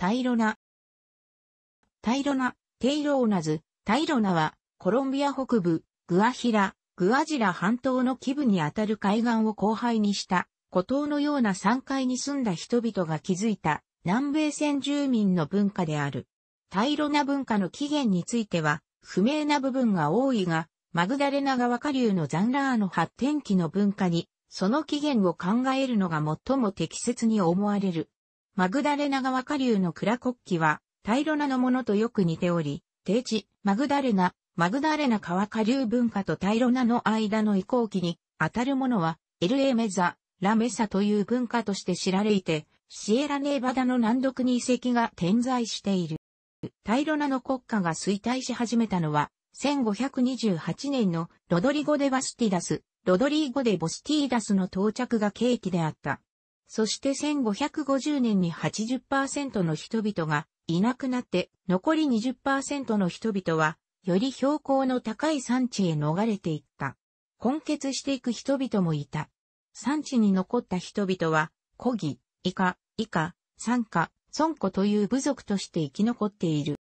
タイロナ。タイロナ、テイローナズ、タイロナは、コロンビア北部、グアヒラ、グアジラ半島の基部にあたる海岸を後輩にした、孤島のような山海に住んだ人々が築いた、南米先住民の文化である。タイロナ文化の起源については、不明な部分が多いが、マグダレナ川下流のザンラーの発展期の文化に、その起源を考えるのが最も適切に思われる。マグダレナ川下流のクラ国旗は、タイロナのものとよく似ており、低地、マグダレナ、マグダレナ川下流文化とタイロナの間の移行期に、当たるものは、エルエメザ、ラメサという文化として知られいて、シエラネーバダの難読に遺跡が点在している。タイロナの国家が衰退し始めたのは、1528年のロドリゴ・デ・バスティダス、ロドリーゴ・デ・ボスティーダスの到着が契機であった。そして1550年に80%の人々がいなくなって残り20%の人々はより標高の高い産地へ逃れていった。根結していく人々もいた。産地に残った人々は、古義、イカ、イカ、産家、孫子という部族として生き残っている。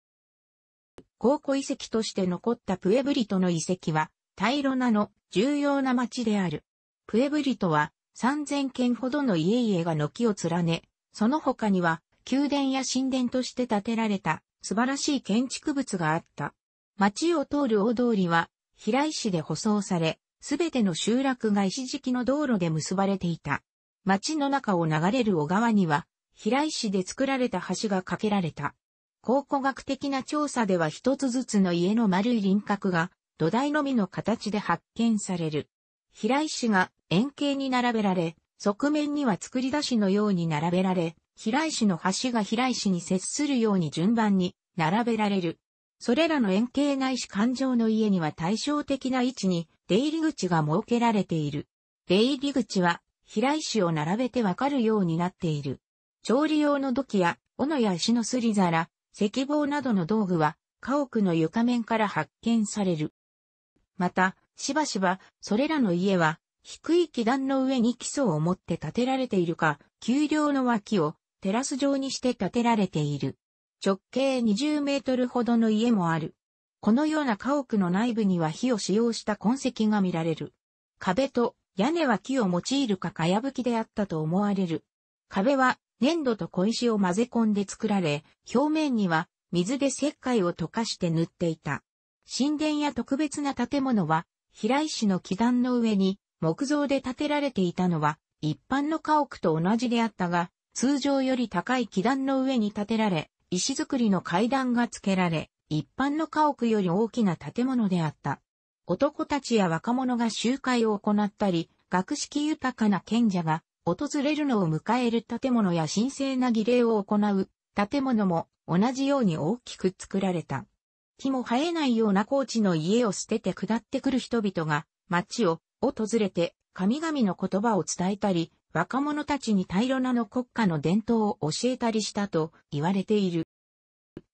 高古遺跡として残ったプエブリトの遺跡は、タイロナの重要な町である。プエブリトは、3000軒ほどの家々が軒を連ね、その他には宮殿や神殿として建てられた素晴らしい建築物があった。町を通る大通りは平井市で舗装され、すべての集落が石敷きの道路で結ばれていた。町の中を流れる小川には、平井市で作られた橋が架けられた。考古学的な調査では一つずつの家の丸い輪郭が土台のみの形で発見される。平石が円形に並べられ、側面には作り出しのように並べられ、平石の端が平石に接するように順番に並べられる。それらの円形ないし環状の家には対照的な位置に出入り口が設けられている。出入り口は平石を並べてわかるようになっている。調理用の土器や斧や石のすり皿、石棒などの道具は家屋の床面から発見される。また、しばしば、それらの家は、低い基段の上に基礎を持って建てられているか、丘陵の脇をテラス状にして建てられている。直径20メートルほどの家もある。このような家屋の内部には火を使用した痕跡が見られる。壁と屋根は木を用いるかかやぶきであったと思われる。壁は粘土と小石を混ぜ込んで作られ、表面には水で石灰を溶かして塗っていた。神殿や特別な建物は平井市の基壇の上に木造で建てられていたのは一般の家屋と同じであったが、通常より高い基壇の上に建てられ、石造りの階段が付けられ、一般の家屋より大きな建物であった。男たちや若者が集会を行ったり、学識豊かな賢者が訪れるのを迎える建物や神聖な儀礼を行う建物も同じように大きく作られた。木も生えないような高地の家を捨てて下ってくる人々が、町を、訪れて、神々の言葉を伝えたり、若者たちにタイロナの国家の伝統を教えたりしたと言われている。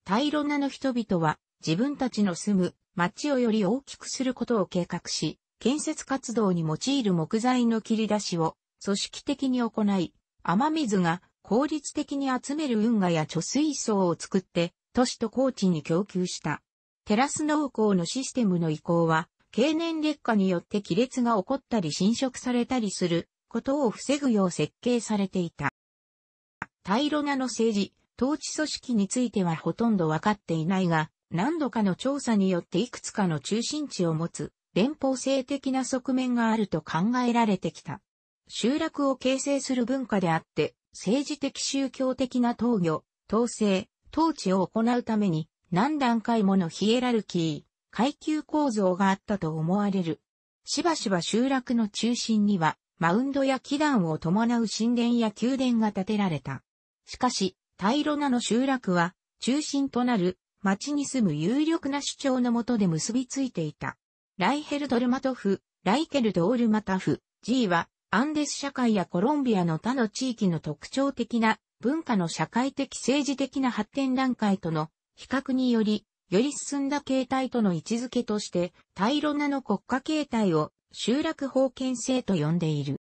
タイロナの人々は自分たちの住む町をより大きくすることを計画し、建設活動に用いる木材の切り出しを組織的に行い、雨水が効率的に集める運河や貯水槽を作って都市と高地に供給した。テラス農耕のシステムの移行は、経年劣化によって亀裂が起こったり侵食されたりすることを防ぐよう設計されていた。タイロナの政治、統治組織についてはほとんどわかっていないが、何度かの調査によっていくつかの中心地を持つ連邦性的な側面があると考えられてきた。集落を形成する文化であって、政治的宗教的な統御、統制、統治を行うために何段階ものヒエラルキー、階級構造があったと思われる。しばしば集落の中心には、マウンドや祈壇を伴う神殿や宮殿が建てられた。しかし、タイロナの集落は、中心となる町に住む有力な主張のもとで結びついていた。ライヘル・ドルマトフ、ライケル・ドールマタフ、G は、アンデス社会やコロンビアの他の地域の特徴的な文化の社会的政治的な発展段階との比較により、より進んだ形態との位置づけとして、対ロナの国家形態を集落封建制と呼んでいる。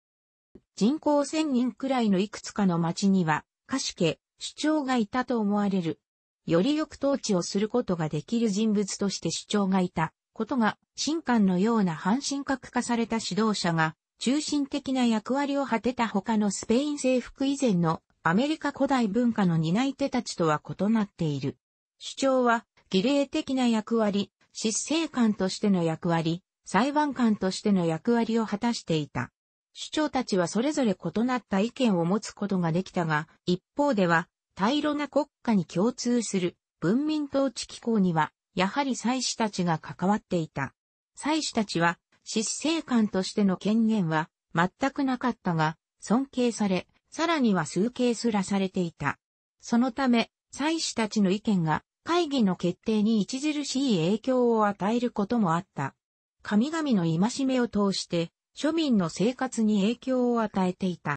人口1000人くらいのいくつかの町には、歌手家、主張がいたと思われる。よりよく統治をすることができる人物として主張がいたことが、神官のような半神格化された指導者が、中心的な役割を果てた他のスペイン征服以前のアメリカ古代文化の担い手たちとは異なっている。主張は、儀礼的な役割、執政官としての役割、裁判官としての役割を果たしていた。主張たちはそれぞれ異なった意見を持つことができたが、一方では、対らな国家に共通する文民統治機構には、やはり祭司たちが関わっていた。祭司たちは、執政官としての権限は全くなかったが、尊敬され、さらには崇敬すらされていた。そのため、祭司たちの意見が会議の決定に著しい影響を与えることもあった。神々の戒めを通して、庶民の生活に影響を与えていた。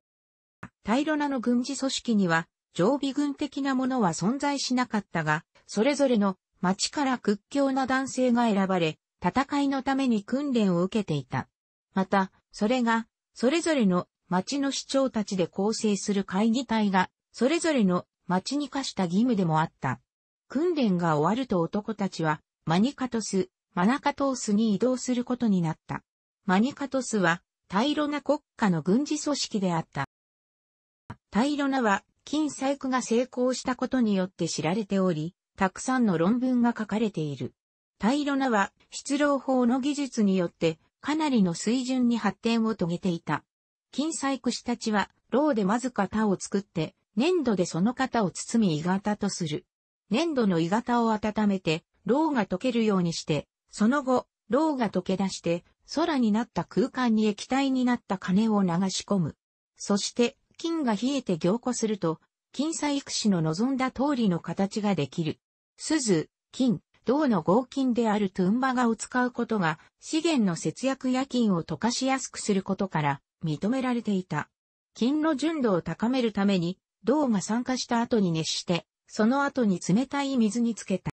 タイロナの軍事組織には、常備軍的なものは存在しなかったが、それぞれの町から屈強な男性が選ばれ、戦いのために訓練を受けていた。また、それが、それぞれの町の市長たちで構成する会議体が、それぞれの町に課した義務でもあった。訓練が終わると男たちは、マニカトス、マナカトースに移動することになった。マニカトスは、タイロナ国家の軍事組織であった。タイロナは、金細工が成功したことによって知られており、たくさんの論文が書かれている。タイロナは、出浪法の技術によって、かなりの水準に発展を遂げていた。金細工師たちは、牢でまず型を作って、粘土でその型を包み鋳型とする。粘土の鋳型を温めて、ろが溶けるようにして、その後、ろが溶け出して、空になった空間に液体になった金を流し込む。そして、金が冷えて凝固すると、金細育士の望んだ通りの形ができる。鈴、金、銅の合金であるトゥンバガを使うことが、資源の節約や金を溶かしやすくすることから、認められていた。金の純度を高めるために、銅が酸化した後に熱して、その後に冷たい水につけた。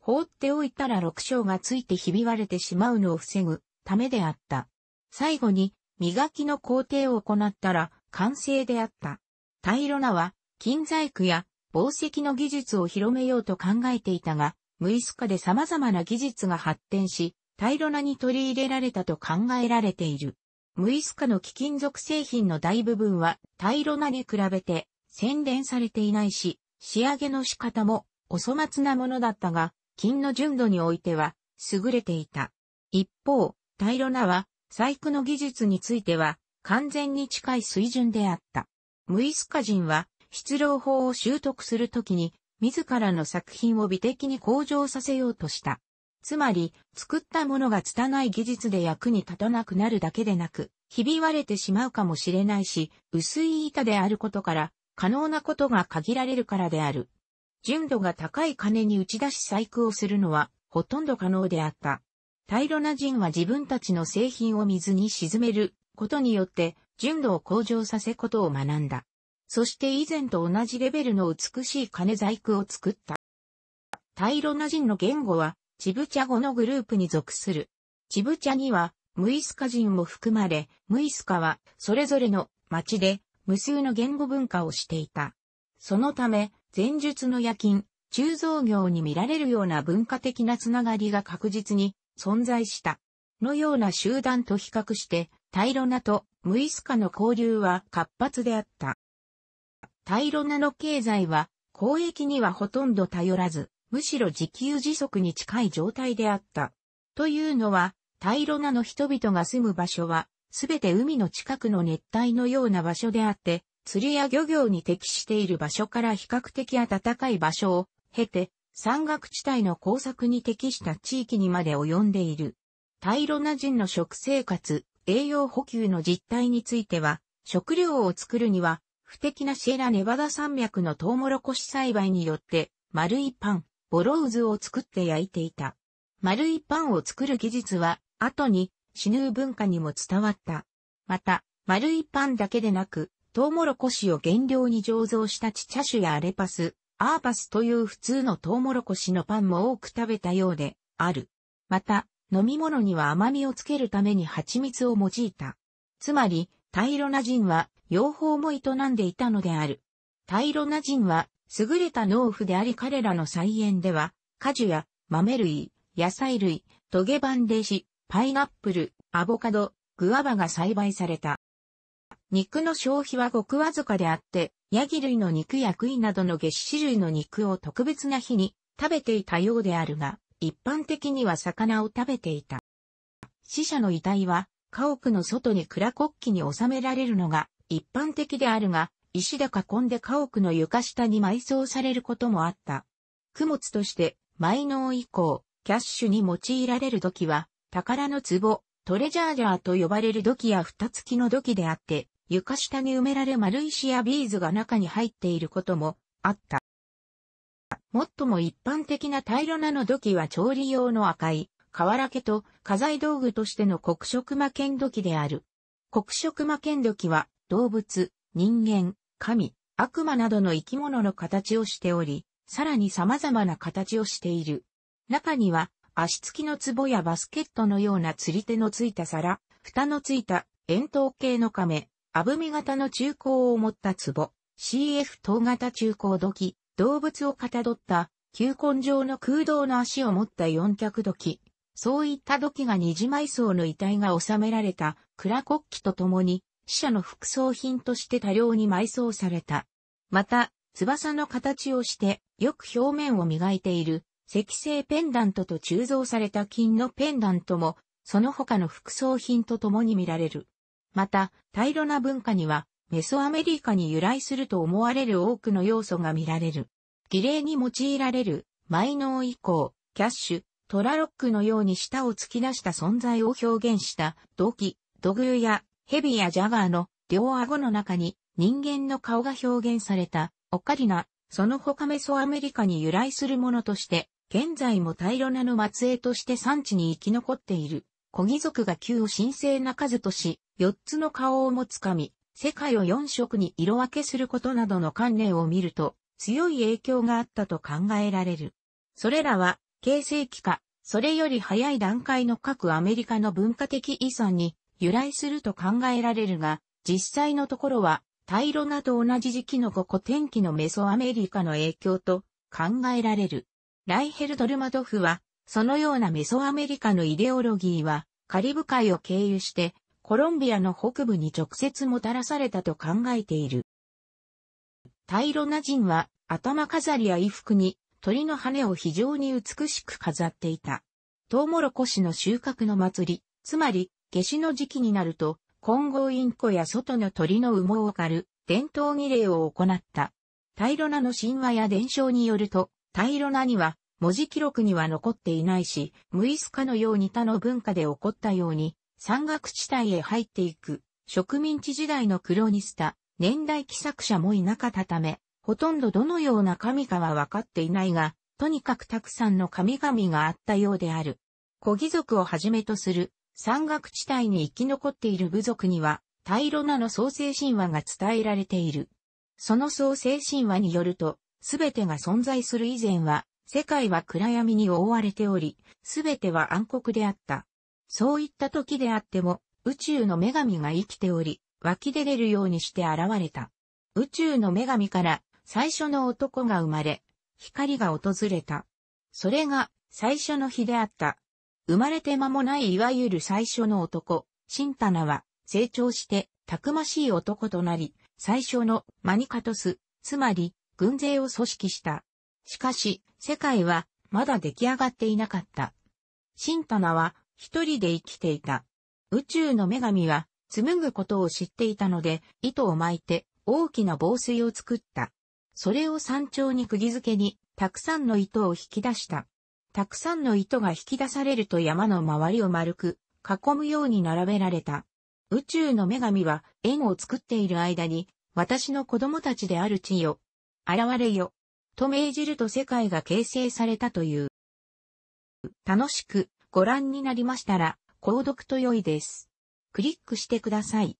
放っておいたら六章がついてひび割れてしまうのを防ぐためであった。最後に磨きの工程を行ったら完成であった。タイロナは金細工や宝石の技術を広めようと考えていたが、ムイスカで様々な技術が発展し、タイロナに取り入れられたと考えられている。ムイスカの貴金属製品の大部分はタイロナに比べて洗練されていないし、仕上げの仕方もお粗末なものだったが、金の純度においては優れていた。一方、タイロナは細工の技術については完全に近い水準であった。ムイスカ人は出量法を習得するときに自らの作品を美的に向上させようとした。つまり、作ったものが拙い技術で役に立たなくなるだけでなく、ひび割れてしまうかもしれないし、薄い板であることから、可能なことが限られるからである。純度が高い金に打ち出し細工をするのはほとんど可能であった。タイロナ人は自分たちの製品を水に沈めることによって純度を向上させことを学んだ。そして以前と同じレベルの美しい金細工を作った。タイロナ人の言語はチブチャ語のグループに属する。チブチャにはムイスカ人も含まれ、ムイスカはそれぞれの町で無数の言語文化をしていた。そのため、前述の夜勤、鋳造業に見られるような文化的なつながりが確実に存在した。のような集団と比較して、タイロナとムイスカの交流は活発であった。タイロナの経済は、交易にはほとんど頼らず、むしろ自給自足に近い状態であった。というのは、タイロナの人々が住む場所は、すべて海の近くの熱帯のような場所であって、釣りや漁業に適している場所から比較的暖かい場所を経て、山岳地帯の工作に適した地域にまで及んでいる。タイロナ人の食生活、栄養補給の実態については、食料を作るには、不適なシエラネバダ山脈のトウモロコシ栽培によって、丸いパン、ボロウズを作って焼いていた。丸いパンを作る技術は、後にシヌー文化にも伝わった。また、丸いパンだけでなく、トウモロコシを原料に醸造したチチャ種やアレパス、アーパスという普通のトウモロコシのパンも多く食べたようで、ある。また、飲み物には甘みをつけるために蜂蜜を用いた。つまり、タイロナ人は、養蜂も営んでいたのである。タイロナ人は、優れた農夫であり彼らの菜園では、果樹や豆類、野菜類、トゲバンデシ、パイナップル、アボカド、グアバが栽培された。肉の消費はごくわずかであって、ヤギ類の肉やクイなどの月種類の肉を特別な日に食べていたようであるが、一般的には魚を食べていた。死者の遺体は、家屋の外に蔵国旗に収められるのが一般的であるが、石で囲んで家屋の床下に埋葬されることもあった。供物として、埋納以降、キャッシュに用いられる時は、宝の壺、トレジャージャーと呼ばれる土器や蓋付きの土器であって、床下に埋められ丸石やビーズが中に入っていることもあった。もっとも一般的なイロなの土器は調理用の赤い、瓦家と家財道具としての黒色魔剣土器である。黒色魔剣土器は動物、人間、神、悪魔などの生き物の形をしており、さらに様々な形をしている。中には足つきの壺やバスケットのような釣り手のついた皿、蓋のついた円筒形の亀、あぶみ型の中高を持った壺、CF 等型中高土器、動物をかたどった球根状の空洞の足を持った四脚土器、そういった土器が二次埋葬の遺体が収められた蔵国旗と共に死者の副葬品として多量に埋葬された。また、翼の形をしてよく表面を磨いている石製ペンダントと鋳造された金のペンダントも、その他の副葬品と共に見られる。また、平らな文化には、メソアメリカに由来すると思われる多くの要素が見られる。儀礼に用いられる、マイノー以降、キャッシュ、トラロックのように舌を突き出した存在を表現した土器、土偶やヘビやジャガーの両顎の中に人間の顔が表現されたオカリナ、その他メソアメリカに由来するものとして現在もタイロナの末裔として産地に生き残っている、小義族が旧を神聖な数とし、四つの顔を持つ神、世界を四色に色分けすることなどの観念を見ると、強い影響があったと考えられる。それらは、形成期か、それより早い段階の各アメリカの文化的遺産に由来すると考えられるが、実際のところは、タイロナと同じ時期の5個天気のメソアメリカの影響と考えられる。ライヘル・ドルマドフは、そのようなメソアメリカのイデオロギーは、カリブ海を経由して、コロンビアの北部に直接もたらされたと考えている。タイロナ人は、頭飾りや衣服に、鳥の羽を非常に美しく飾っていた。トウモロコシの収穫の祭り、つまり、夏至の時期になると、混合インコや外の鳥の羽毛を狩る、伝統儀礼を行った。タイロナの神話や伝承によると、タイロナには、文字記録には残っていないし、無意スかのように他の文化で起こったように、山岳地帯へ入っていく、植民地時代のクロニスタ、年代記作者もいなかったため、ほとんどどのような神かは分かっていないが、とにかくたくさんの神々があったようである。古義族をはじめとする山岳地帯に生き残っている部族には、タイロナの創生神話が伝えられている。その創生神話によると、すべてが存在する以前は、世界は暗闇に覆われており、すべては暗黒であった。そういった時であっても、宇宙の女神が生きており、湧き出れるようにして現れた。宇宙の女神から最初の男が生まれ、光が訪れた。それが最初の日であった。生まれて間もないいわゆる最初の男、シンタナは成長してたくましい男となり、最初のマニカトス、つまり軍勢を組織した。しかし、世界はまだ出来上がっていなかった。シンナは一人で生きていた。宇宙の女神は紡ぐことを知っていたので、糸を巻いて大きな防水を作った。それを山頂に釘付けに、たくさんの糸を引き出した。たくさんの糸が引き出されると山の周りを丸く、囲むように並べられた。宇宙の女神は円を作っている間に、私の子供たちである地よ。現れよ。と命じると世界が形成されたという。楽しくご覧になりましたら、購読と良いです。クリックしてください。